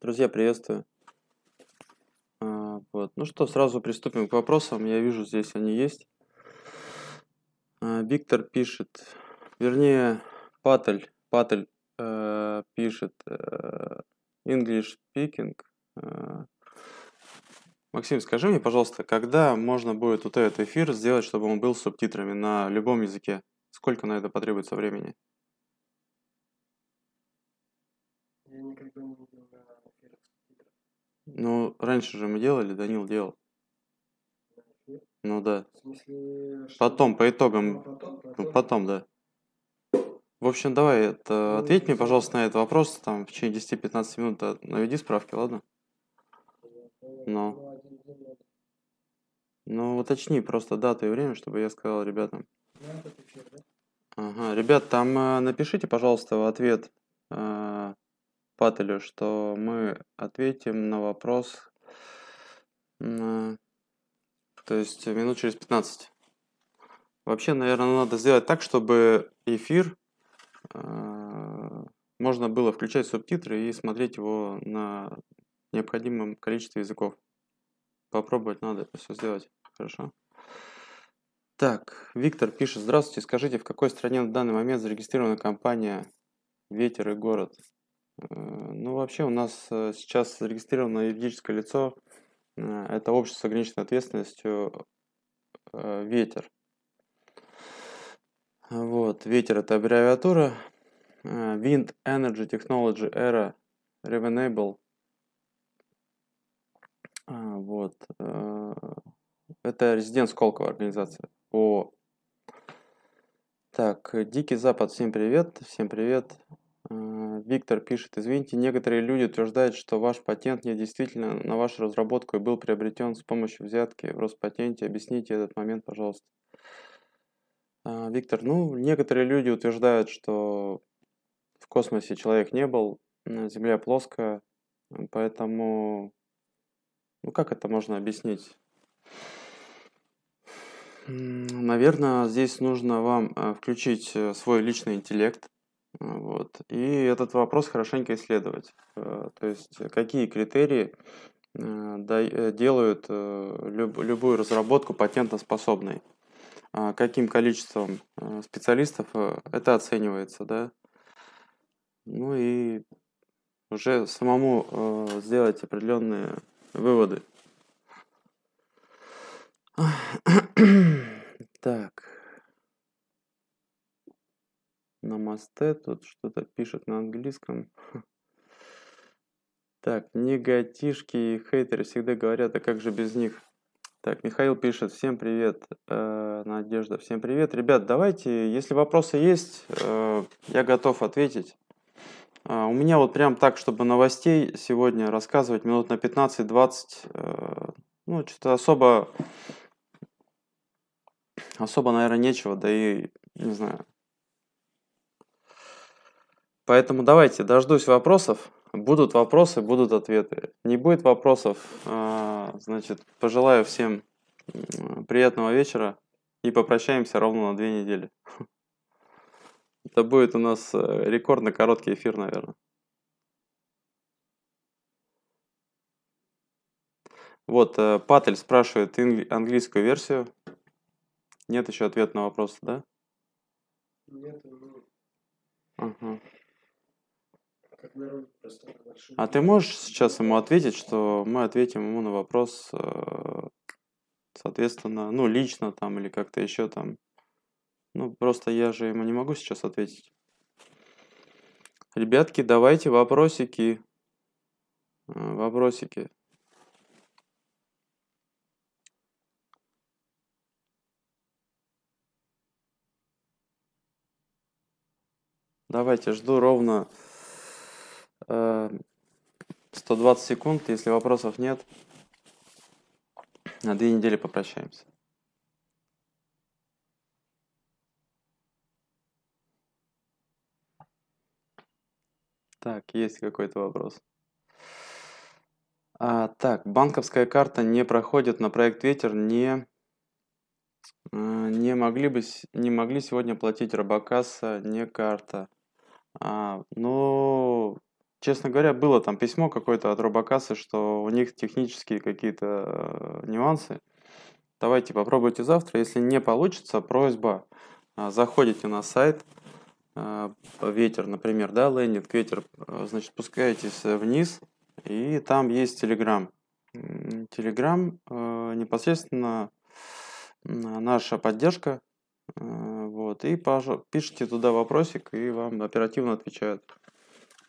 Друзья, приветствую. А, вот. Ну что, сразу приступим к вопросам. Я вижу, здесь они есть. А, Виктор пишет, вернее, Патель, Патель э, пишет э, English speaking. Э. Максим, скажи мне, пожалуйста, когда можно будет вот этот эфир сделать, чтобы он был с субтитрами на любом языке? Сколько на это потребуется времени? Ну, раньше же мы делали, Данил делал. Ну да. В смысле, Потом, по итогам. Ну, потом, потом. Ну, потом, да. В общем, давай, это, ну, ответь мне, пожалуйста, на этот вопрос, там, в течение 10-15 минут а, наведи справки, ладно? Но. Ну, уточни просто дату и время, чтобы я сказал ребятам. Ага, ребят, там э, напишите, пожалуйста, ответ э, Паттелю, что мы ответим на вопрос, на... то есть минут через 15. Вообще, наверное, надо сделать так, чтобы эфир а, можно было включать субтитры и смотреть его на необходимом количестве языков. Попробовать надо это все сделать. Хорошо. Так, Виктор пишет, здравствуйте, скажите, в какой стране на данный момент зарегистрирована компания «Ветер и город»? Э, ну, вообще у нас э, сейчас зарегистрировано юридическое лицо. Э, это общество с ограниченной ответственностью «Ветер». Вот, «Ветер» — это аббревиатура. Wind Energy Technology Era Revenable. А, вот. Это резидент Сколково организация. О. Так, Дикий Запад, всем привет, всем привет. Виктор пишет, извините, некоторые люди утверждают, что ваш патент не действительно на вашу разработку и был приобретен с помощью взятки в Роспатенте. Объясните этот момент, пожалуйста. А, Виктор, ну, некоторые люди утверждают, что в космосе человек не был, Земля плоская, поэтому, ну, как это можно объяснить? Наверное, здесь нужно вам э, включить э, свой личный интеллект – вот. И этот вопрос хорошенько исследовать. Э, то есть э, какие критерии э, делают любую разработку патентоспособной. А каким количеством специалистов это оценивается, да? Ну и уже самому сделать определенные выводы. Так намасте тут что-то пишет на английском. Так, негатишки и хейтеры всегда говорят, а как же без них? Так, Михаил пишет, всем привет, э, Надежда, всем привет. Ребят, давайте, если вопросы есть, э, я готов ответить. Э, у меня вот прям так, чтобы новостей сегодня рассказывать минут на 15-20, э, ну, что-то особо, особо, наверное, нечего, да и, не знаю, Поэтому давайте, дождусь вопросов. Будут вопросы, будут ответы. Не будет вопросов, а, значит, пожелаю всем приятного вечера и попрощаемся ровно на две недели. Это будет у нас э, рекордно короткий эфир, наверное. Вот, э, Патель спрашивает английскую версию. Нет еще ответа на вопрос, да? Нет. Ага. А ты можешь сейчас ему ответить, что мы ответим ему на вопрос, э, соответственно, ну, лично там или как-то еще там. Ну, просто я же ему не могу сейчас ответить. Ребятки, давайте вопросики. Э, вопросики. Давайте, жду ровно 120 э, секунд, если вопросов нет, на две недели попрощаемся. Так, есть какой-то вопрос. А, так, банковская карта не проходит на проект Ветер, не э, не могли бы не могли сегодня платить Робокасса, не карта. А, ну, Честно говоря, было там письмо какое-то от Робокассы, что у них технические какие-то э, нюансы. Давайте попробуйте завтра. Если не получится, просьба. Э, заходите на сайт э, ветер, например, да, лендинг, ветер, значит, спускаетесь вниз, и там есть Telegram. Telegram непосредственно наша поддержка, вот, и пишите туда вопросик, и вам оперативно отвечают.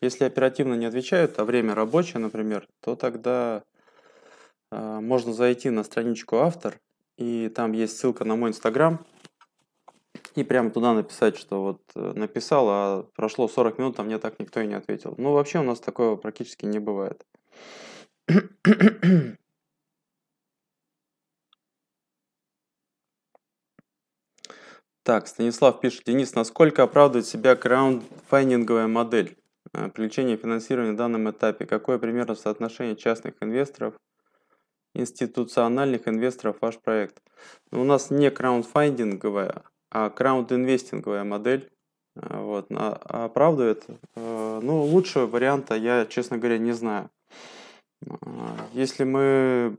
Если оперативно не отвечают, а время рабочее, например, то тогда э, можно зайти на страничку автор, и там есть ссылка на мой инстаграм, и прямо туда написать, что вот э, написал, а прошло 40 минут, а мне так никто и не ответил. Ну, вообще у нас такого практически не бывает. Так, Станислав пишет, Денис, насколько оправдывает себя краундфайнинговая модель? Э, привлечения финансирования на данном этапе? Какое примерно соотношение частных инвесторов, институциональных инвесторов в ваш проект? Ну, у нас не краундфандинговая, а краундинвестинговая модель. Э, вот. А, оправдывает? Э, ну, лучшего варианта я, честно говоря, не знаю. Если мы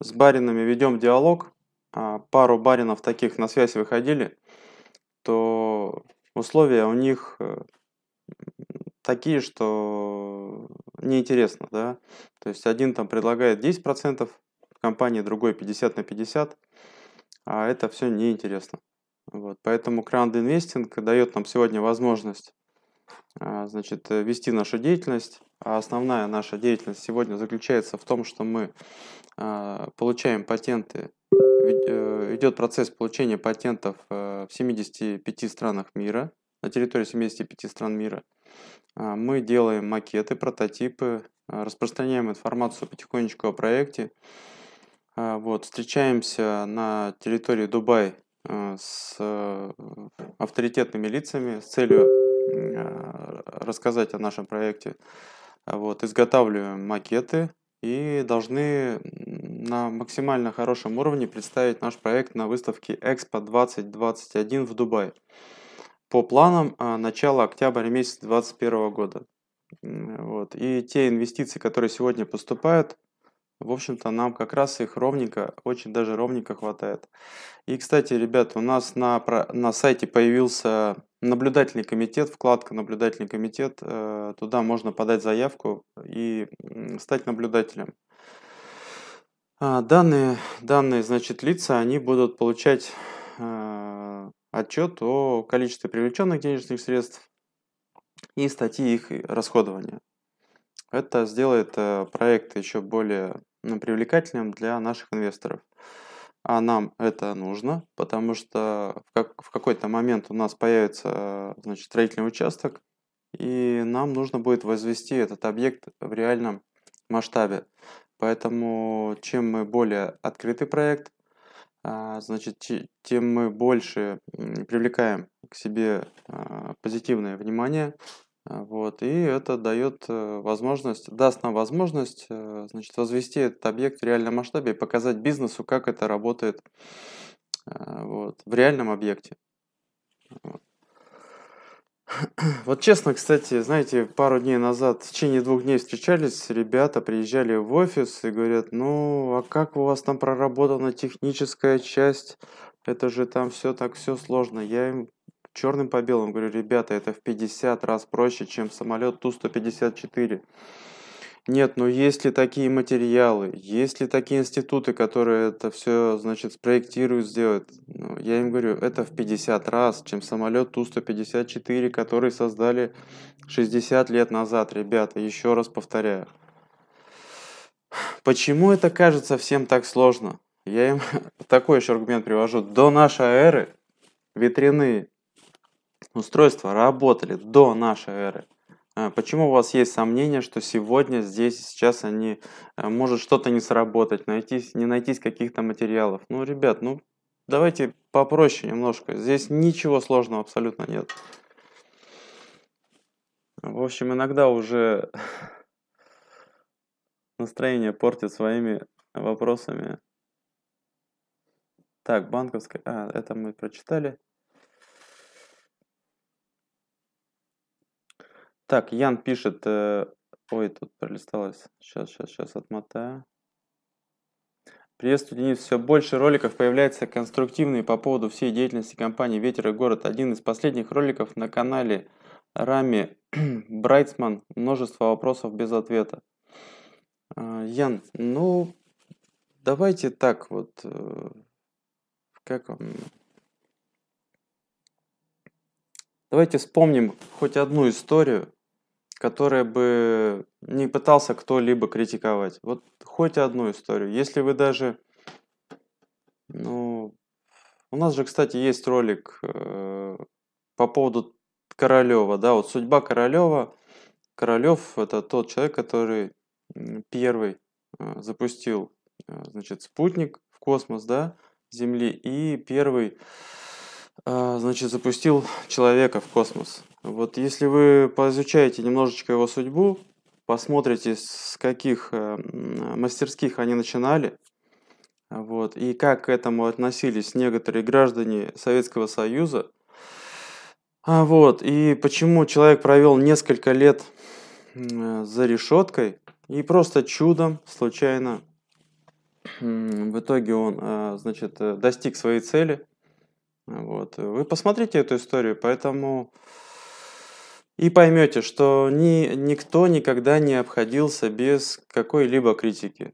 с баринами ведем диалог, а пару баринов таких на связь выходили, то условия у них такие, что неинтересно, да. То есть один там предлагает 10% в компании, другой 50 на 50, а это все неинтересно. Вот. Поэтому краунд-инвестинг дает нам сегодня возможность а, значит, э, вести нашу деятельность. А основная наша деятельность сегодня заключается в том, что мы а, получаем патенты, э, идет процесс получения патентов э, в 75 странах мира, на территории 75 стран мира – а, мы делаем макеты, прототипы, а, распространяем информацию потихонечку о проекте. А, вот, встречаемся на территории Дубай с э, авторитетными лицами с целью рассказать о нашем проекте. Вот, изготавливаем макеты и должны на максимально хорошем уровне представить наш проект на выставке Экспо 2021 в Дубае по планам а, начало октября месяца 2021 года. Вот. И те инвестиции, которые сегодня поступают, в общем-то, нам как раз их ровненько, очень даже ровненько хватает. И, кстати, ребята, у нас на, на сайте появился наблюдательный комитет, вкладка «Наблюдательный комитет». Э, туда можно подать заявку и стать наблюдателем. А, данные, данные значит, лица, они будут получать отчет о количестве привлеченных денежных средств и статьи их расходования. Это сделает э, проект еще более ну, привлекательным для наших инвесторов. А нам это нужно, потому что в, как, в какой-то момент у нас появится э, значит, строительный участок, и нам нужно будет возвести этот объект в реальном масштабе. Поэтому чем мы более открытый проект, а, значит, тем мы больше привлекаем к себе а, позитивное внимание. А, вот, и это дает э, возможность, даст нам возможность э, значит, возвести этот объект в реальном масштабе и показать бизнесу, как это работает вот, в реальном объекте. Вот. Вот честно, кстати, знаете, пару дней назад, в течение двух дней встречались, ребята приезжали в офис и говорят, ну, а как у вас там проработана техническая часть? Это же там все так все сложно. Я им черным по белому говорю, ребята, это в 50 раз проще, чем самолет Ту-154. Нет, но есть ли такие материалы, есть ли такие институты, которые это все, значит, спроектируют, сделают? Ну, я им говорю, это в 50 раз, чем самолет Ту-154, который создали 60 лет назад, ребята, еще раз повторяю. Почему это кажется всем так сложно? Я им такой еще аргумент привожу. До нашей эры ветряные устройства работали до нашей эры. А, почему у вас есть сомнения, что сегодня, здесь, сейчас они, э, может что-то не сработать, найтись, не найтись каких-то материалов? Ну, ребят, ну давайте попроще немножко. Здесь ничего сложного абсолютно нет. В общем, иногда уже настроение портит своими вопросами. Так, банковская... А, это мы прочитали. Так, Ян пишет... Э, ой, тут пролисталось. Сейчас, сейчас, сейчас отмотаю. Приветствую, Денис. Все больше роликов появляется конструктивные по поводу всей деятельности компании «Ветер и город». Один из последних роликов на канале Рами Брайтсман. Множество вопросов без ответа. А, Ян, ну, давайте так вот. Э, как вам? Давайте вспомним хоть одну историю, которое бы не пытался кто-либо критиковать. Вот хоть одну историю. Если вы даже... Ну, у нас же, кстати, есть ролик э, по поводу Королева, да, вот судьба Королева. Королев это тот человек, который первый э, запустил, э, значит, спутник в космос, да, Земли, и первый а, значит, запустил человека в космос. Вот если вы поизучаете немножечко его судьбу, посмотрите, с каких э, мастерских они начинали, вот, и как к этому относились некоторые граждане Советского Союза, а, вот, и почему человек провел несколько лет за решеткой, и просто чудом, случайно, в итоге он, э, значит, э, достиг своей цели – вот. Вы посмотрите эту историю, поэтому и поймете, что ни, никто никогда не обходился без какой-либо критики.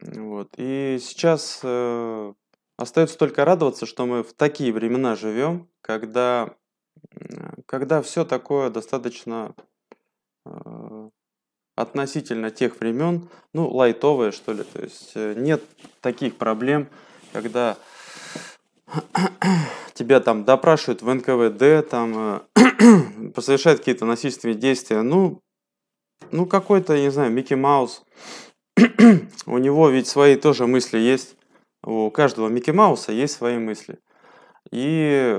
Вот. И сейчас э, остается только радоваться, что мы в такие времена живем, когда, когда все такое достаточно э, относительно тех времен, ну, лайтовое, что ли. То есть э, нет таких проблем, когда тебя там допрашивают в НКВД, там э, совершают какие-то насильственные действия. Ну, ну какой-то, не знаю, Микки Маус. у него ведь свои тоже мысли есть. У каждого Микки Мауса есть свои мысли. И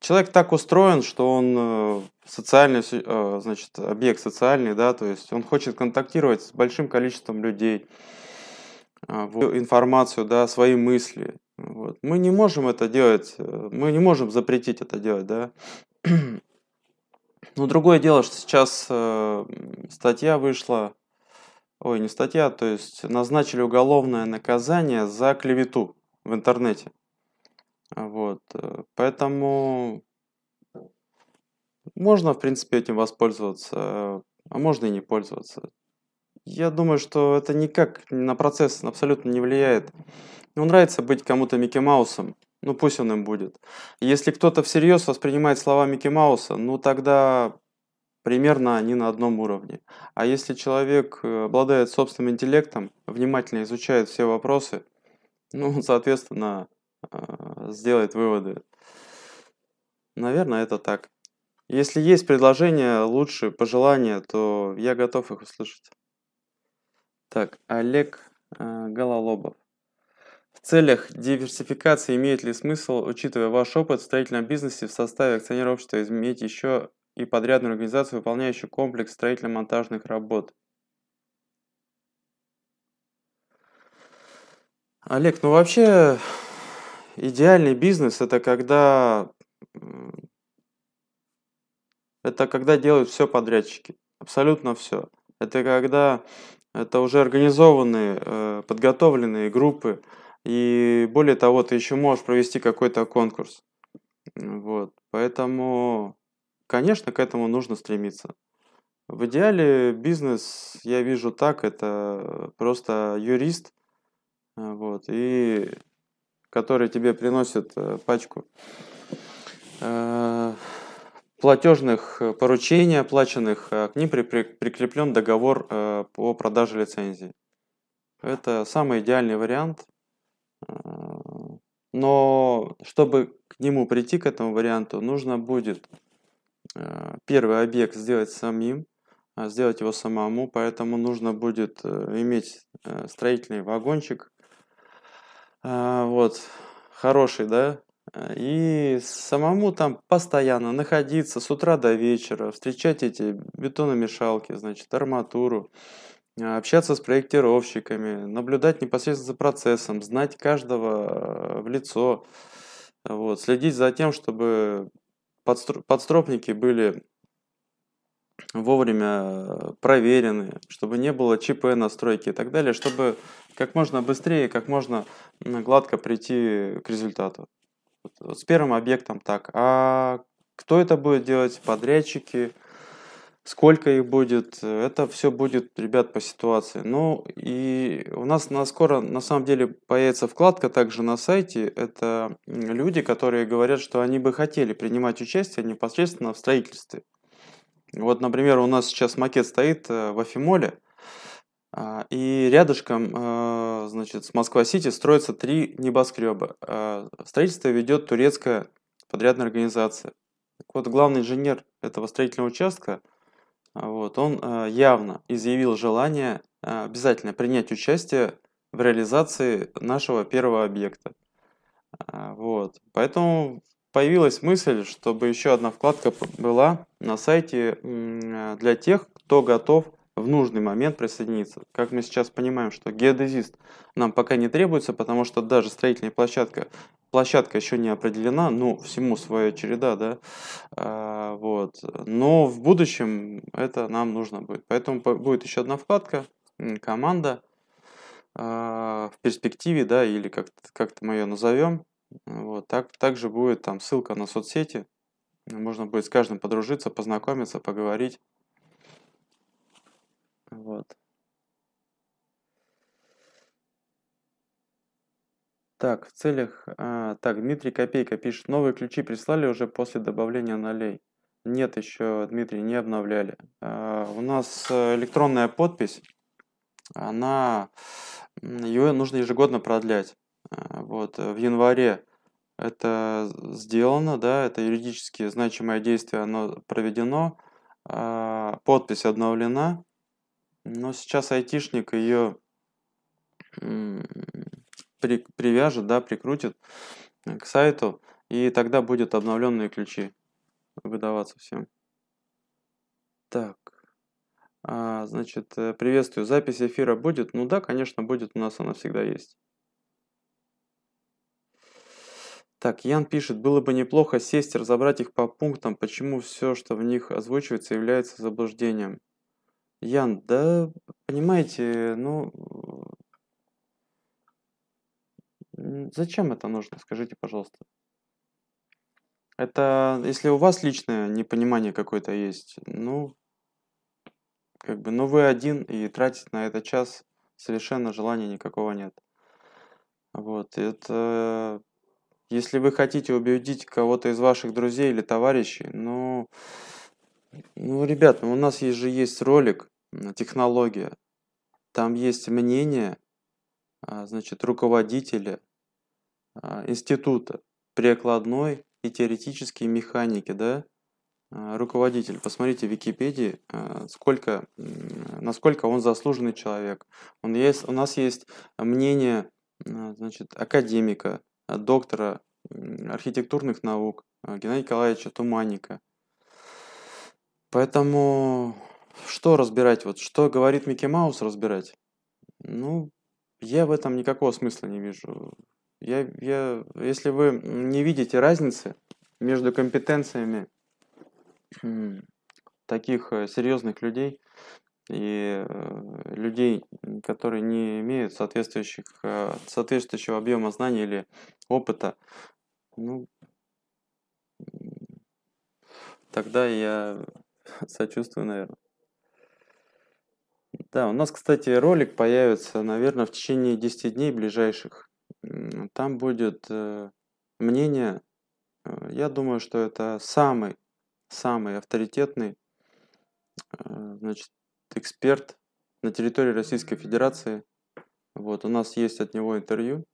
человек так устроен, что он э, социальный, э, значит, объект социальный, да, то есть он хочет контактировать с большим количеством людей, информацию, да, свои мысли. Вот. Мы не можем это делать, э, мы не можем запретить это делать, да. Но другое дело, что сейчас э, статья вышла, ой, не статья, то есть назначили уголовное наказание за клевету в интернете. Вот, э, поэтому можно, в принципе, этим воспользоваться, а можно и не пользоваться. Я думаю, что это никак на процесс абсолютно не влияет. Ему ну, нравится быть кому-то Микки Маусом, ну пусть он им будет. Если кто-то всерьез воспринимает слова Микки Мауса, ну тогда примерно они на одном уровне. А если человек э, обладает собственным интеллектом, внимательно изучает все вопросы, ну, он, соответственно, э, сделает выводы. Наверное, это так. Если есть предложения, лучше пожелания, то я готов их услышать. Так, Олег э, Гололобов. В целях диверсификации имеет ли смысл, учитывая ваш опыт в строительном бизнесе, в составе акционерного общества иметь еще и подрядную организацию, выполняющую комплекс строительно-монтажных работ? Олег, ну вообще идеальный бизнес это когда это когда делают все подрядчики, абсолютно все. Это когда это уже организованные, э, подготовленные группы, и более того, ты еще можешь провести какой-то конкурс. Вот. Поэтому, конечно, к этому нужно стремиться. В идеале бизнес, я вижу так, это просто юрист, вот, и который тебе приносит э, пачку э, платежных э, поручений оплаченных, а к ним при, при, прикреплен договор э, по продаже лицензии. Это самый идеальный вариант, но чтобы к нему прийти, к этому варианту, нужно будет э, первый объект сделать самим, а, сделать его самому, поэтому нужно будет э, иметь э, строительный вагончик, а, вот, хороший, да, и самому там постоянно находиться с утра до вечера, встречать эти бетономешалки, значит, арматуру, а, общаться с проектировщиками, наблюдать непосредственно за процессом, знать каждого э, в лицо, вот, следить за тем, чтобы подстропники были вовремя э, проверены, чтобы не было ЧП настройки и так далее, чтобы как можно быстрее, как можно гладко прийти к результату. Вот с первым объектом так. А кто это будет делать? Подрядчики, Сколько их будет, это все будет, ребят, по ситуации. Ну и у нас на скоро, на самом деле, появится вкладка также на сайте. Это люди, которые говорят, что они бы хотели принимать участие непосредственно в строительстве. Вот, например, у нас сейчас макет стоит э, в Афимоле, а, и рядышком, э, значит, с Москва-Сити строятся три небоскреба. Э, строительство ведет турецкая подрядная организация. Так вот, главный инженер этого строительного участка – вот, он э, явно изъявил желание э, обязательно принять участие в реализации нашего первого объекта. А, вот. Поэтому появилась мысль, чтобы еще одна вкладка была на сайте э, для тех, кто готов в нужный момент присоединиться. Как мы сейчас понимаем, что геодезист нам пока не требуется, потому что даже строительная площадка площадка еще не определена, ну, всему своя череда, да, а, вот, но в будущем это нам нужно будет. Поэтому будет еще одна вкладка, команда, а, в перспективе, да, или как-то как, то мы ее назовем, вот, так, также будет там ссылка на соцсети, можно будет с каждым подружиться, познакомиться, поговорить, вот. Так, в целях... а, так, Дмитрий Копейка пишет, новые ключи прислали уже после добавления нолей. Нет, еще, Дмитрий, не обновляли. А, у нас э, электронная подпись, она... Ее нужно ежегодно продлять. А, вот, в январе это сделано, да, это юридически значимое действие, оно проведено, а, подпись обновлена, но сейчас айтишник ее при, привяжет, да, прикрутит э, к сайту, и тогда будут обновленные ключи выдаваться всем. Так, а, значит, э, приветствую. Запись эфира будет? Ну да, конечно, будет, у нас она всегда есть. Так, Ян пишет, было бы неплохо сесть и разобрать их по пунктам, почему все, что в них озвучивается, является заблуждением. Ян, да, понимаете, ну, Зачем это нужно, скажите, пожалуйста? Это если у вас личное непонимание какое-то есть, ну, как бы, ну вы один и тратить на этот час совершенно желания никакого нет. Вот, это... Если вы хотите убедить кого-то из ваших друзей или товарищей, ну, ну, ребят, у нас есть же есть ролик «Технология». Там есть мнение, а, значит, руководителя а, института прикладной и теоретической механики, да, а, руководитель. Посмотрите в Википедии, сколько, насколько он заслуженный человек. Он есть, у нас есть мнение значит, академика, доктора архитектурных наук Геннадия Николаевича Туманника. Поэтому что разбирать? Вот что говорит Микки Маус разбирать? Ну, я в этом никакого смысла не вижу. Я, я, если вы не видите разницы между компетенциями таких э, серьезных людей и э, людей, которые не имеют соответствующих, э, соответствующего объема знаний или опыта, ну, тогда я сочувствую, наверное. Да, у нас, кстати, ролик появится, наверное, в течение 10 дней ближайших. Там будет э, мнение, э, я думаю, что это самый, самый авторитетный, э, значит, эксперт на территории Российской Федерации. Вот, у нас есть от него интервью,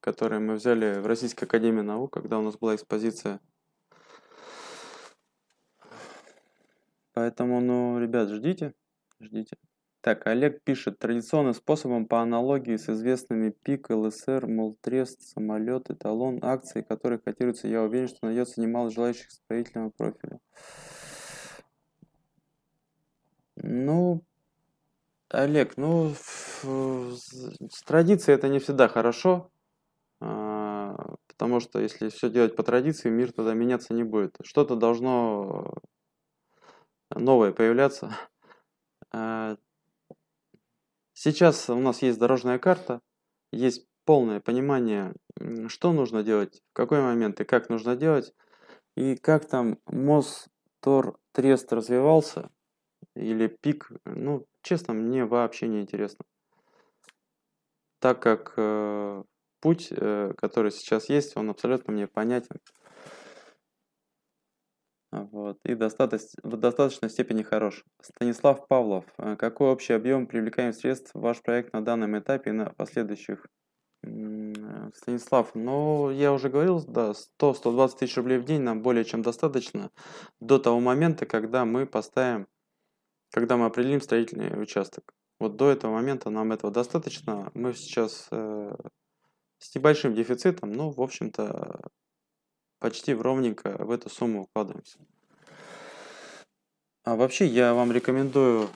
которое мы взяли в Российской Академии Наук, когда у нас была экспозиция. Поэтому, ну, ребят, ждите, ждите. Так, Олег пишет, традиционным способом по аналогии с известными ПИК, ЛСР, Молтрест, самолет, эталон, акции, которые котируются, я уверен, что найдется немало желающих строительного профиля. Ну, Олег, ну, с традицией это не всегда хорошо, а, потому что если все делать по традиции, мир тогда меняться не будет. Что-то должно новое появляться а, Сейчас у нас есть дорожная карта, есть полное понимание, что нужно делать, в какой момент и как нужно делать, и как там Мостор-трест развивался, или пик, ну, честно, мне вообще не интересно. Так как э, путь, э, который сейчас есть, он абсолютно мне понятен. Вот. И достаточно, в достаточной степени хорош. Станислав Павлов. Э, какой общий объем привлекаем средств в ваш проект на данном этапе и на последующих? Э, Станислав, ну, я уже говорил, да, 100-120 тысяч рублей в день нам более чем достаточно до того момента, когда мы поставим, когда мы определим строительный участок. Вот до этого момента нам этого достаточно. Мы сейчас э, с небольшим дефицитом, но, в общем-то, почти ровненько в эту сумму укладываемся. А вообще я вам рекомендую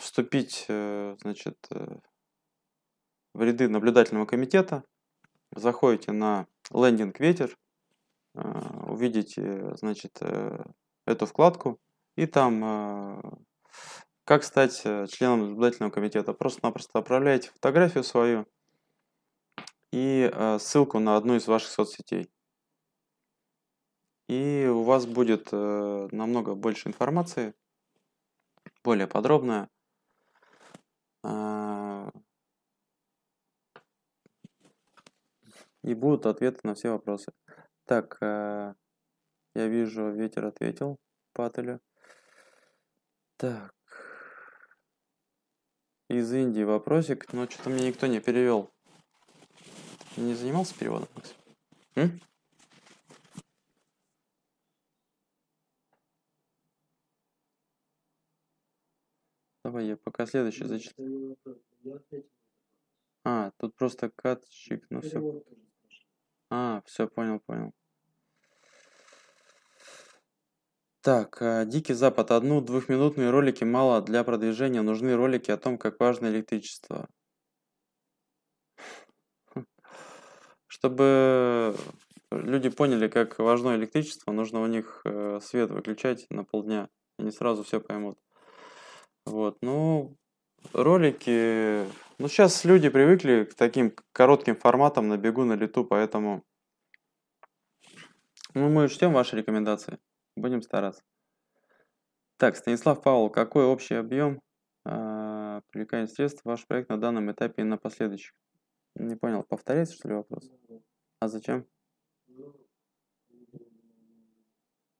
вступить э, значит, э, в ряды наблюдательного комитета. Заходите на лендинг «Ветер», э, увидите значит, эту вкладку, и там как стать членом наблюдательного комитета. Просто-напросто отправляйте фотографию свою и ссылку на одну из ваших соцсетей и у вас будет э, намного больше информации, более подробная. и будут ответы на все вопросы. Так, э, я вижу, ветер ответил Паттелю. Так. Из Индии вопросик, но что-то мне никто не перевел. Не занимался переводом, Максим? М? Давай я пока следующий зачитаю. А, тут просто катчик, ну все. А, все, понял, понял. Так, э, Дикий Запад. Одну-двухминутные ролики мало для продвижения. Нужны ролики о том, как важно электричество. Чтобы люди поняли, как важно электричество, нужно у них э, свет выключать на полдня. Они сразу все поймут. Вот, ну, ролики... Ну, сейчас люди привыкли к таким коротким форматам на бегу, на лету, поэтому... Ну, мы ждем ваши рекомендации. Будем стараться. Так, Станислав Павлов, какой общий объем э, а, привлекания средств ваш проект на данном этапе и на последующих? Не понял, повторяется что ли вопрос? А зачем?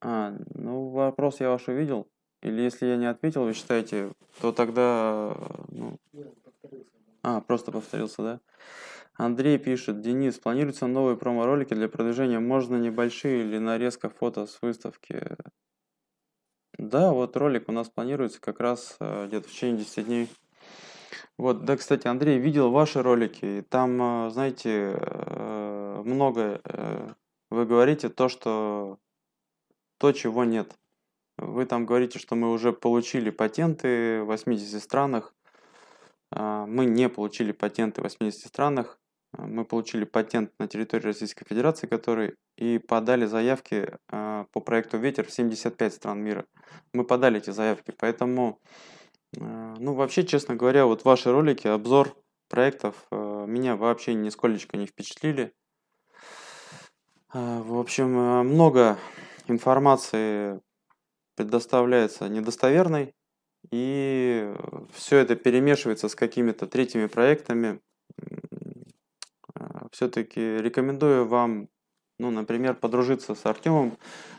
А, ну вопрос я ваш увидел. Или если я не ответил, вы считаете, то тогда... Ну... А, просто повторился, да? Андрей пишет, Денис, планируются новые промо-ролики для продвижения, можно небольшие или нарезка фото с выставки? Да, вот ролик у нас планируется как раз э, где-то в течение 10 дней. Вот, да, кстати, Андрей, видел ваши ролики, и там, э, знаете, э, много вы говорите то, что то, чего нет. Вы там говорите, что мы уже получили патенты в 80 странах. А, мы не получили патенты в 80 странах. А, мы получили патент на территории Российской Федерации, который и подали заявки а, по проекту «Ветер» в 75 стран мира. Мы подали эти заявки, поэтому, ну, вообще, честно говоря, вот ваши ролики, обзор проектов меня вообще нисколечко не впечатлили. В общем, много информации предоставляется недостоверной, и э, все это перемешивается с какими-то третьими проектами. А, все-таки рекомендую вам, ну, например, подружиться с Артемом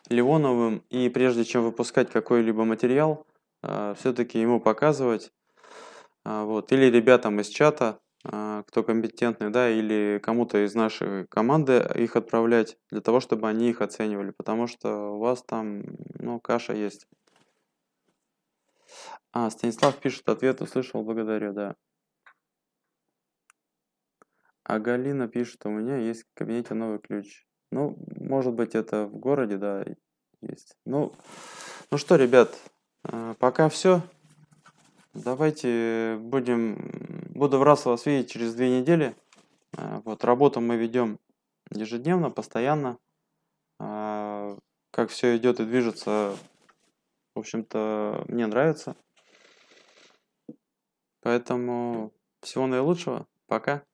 Леоновым и прежде чем выпускать какой-либо материал, э, все-таки ему показывать. А, вот. Или ребятам из чата – а, кто компетентный, да, или кому-то из нашей команды их отправлять для того, чтобы они их оценивали, потому что у вас там, ну, каша есть. А, Станислав пишет, ответ услышал, благодарю, да. А Галина пишет, у меня есть в кабинете новый ключ. Ну, может быть, это в городе, да, есть. Ну, ну что, ребят, а, пока все. Давайте э, будем, буду в раз вас видеть через две недели. Э, вот, работу мы ведем ежедневно, постоянно. Э, как все идет и движется, в общем-то, мне нравится. Поэтому всего наилучшего. Пока.